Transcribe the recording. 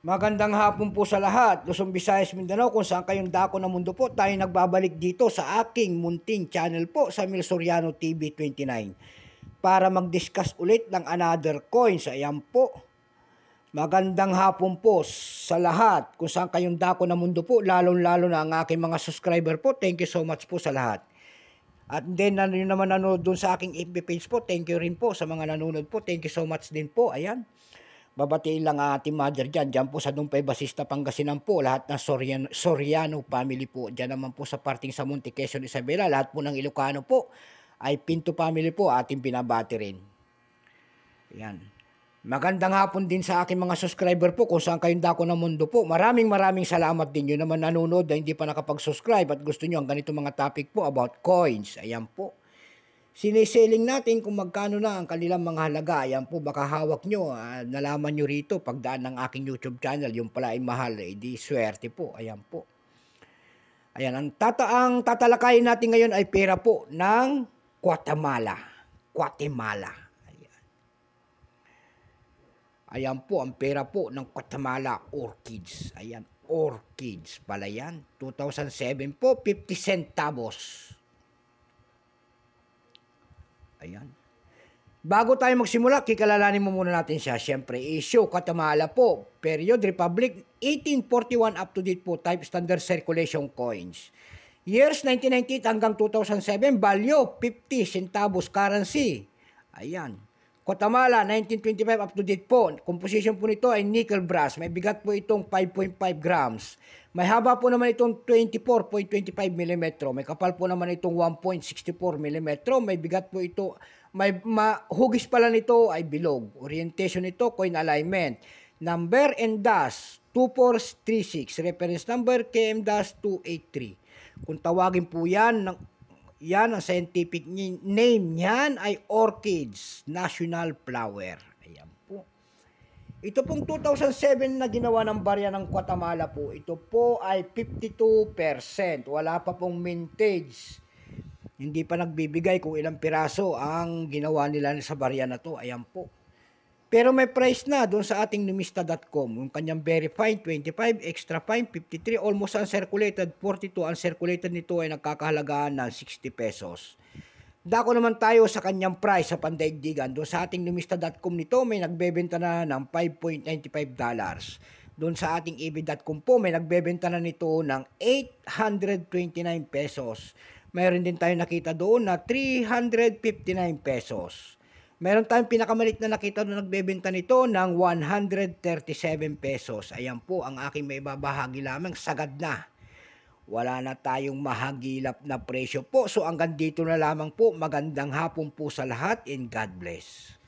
Magandang hapon po sa lahat. Luzon, Visayas, Mindanao, kung saan kayong dako na mundo po, tayo nagbabalik dito sa aking munting channel po sa Mil TV 29 para mag-discuss ulit ng another coins. Ayan po. Magandang hapon po sa lahat. Kung saan kayong dako na mundo po, lalong-lalo na ang aking mga subscriber po. Thank you so much po sa lahat. At then, yun ano naman nanonood dun sa aking FB page po, thank you rin po sa mga nanonood po. Thank you so much din po. Ayan. Babatiin lang ang ating mother dyan. Dyan po sa Dumpay Basista, Pangasinan po. Lahat ng Soriano, Soriano family po. Dyan naman po sa parting sa Monte Quezon, Isabela. Lahat po ng Ilocano po ay Pinto family po. Ating binabati rin. Yan. Magandang hapon din sa aking mga subscriber po kung saan kayong dako ng mundo po. Maraming maraming salamat din yun naman nanonood na hindi pa nakapag-subscribe at gusto nyo ang ganito mga topic po about coins. Ayan po siniseling natin kung magkano na ang kanilang mga halaga. Ayan po, baka hawak nyo. Ah, nalaman nyo rito pagdaan ng aking YouTube channel. Yung pala ay mahal. Eh, di swerte po. Ayan po. Ayan, ang, tata ang tatalakayin natin ngayon ay pera po ng Guatemala. Guatemala. Ayan. Ayan po, ang pera po ng Guatemala Orchids. Ayan, Orchids pala yan. 2007 po, 50 centavos. Ayan. Bago tayo magsimula, kikalalanin mo muna natin siya. Siyempre, issue, Katamala po. Period, Republic, 1841 up to date po, type standard circulation coins. Years 1998 hanggang 2007, value 50 centavos currency. Ayan. Guatemala, 1925 up to date po. Composition po nito ay nickel brass. May bigat po itong 5.5 grams. May haba po naman itong 24.25 mm. May kapal po naman itong 1.64 mm. May bigat po ito. May mahugis pala nito ay bilog. Orientation nito, coin alignment. Number and dash 2436. Reference number KM-283. Kung tawagin po yan ng yan ang scientific name niyan ay orchids, national flower. Ayan po. Ito pong 2007 na ginawa ng barya ng Guatemala po, ito po ay 52%. Wala pa pong mintage. Hindi pa nagbibigay kung ilang piraso ang ginawa nila sa barya na to. Ayan po. Pero may price na doon sa ating numista.com. Yung kanyang very fine, 25, extra fine, 53, almost uncirculated, 42. Uncirculated nito ay nagkakahalagaan ng 60 pesos. Dako naman tayo sa kanyang price sa pandaigdigan. Doon sa ating numista.com nito may nagbebenta na ng 5.95 dollars. Doon sa ating ebay.com po may nagbebenta na nito ng 829 pesos. Mayroon din tayo nakita doon na 359 pesos. Meron tayong pinakamalit na nakita na nagbebenta nito ng 137 pesos. Ayan po ang aking may babahagi lamang. Sagad na. Wala na tayong mahagilap na presyo po. So hanggang dito na lamang po. Magandang hapon po sa lahat and God bless.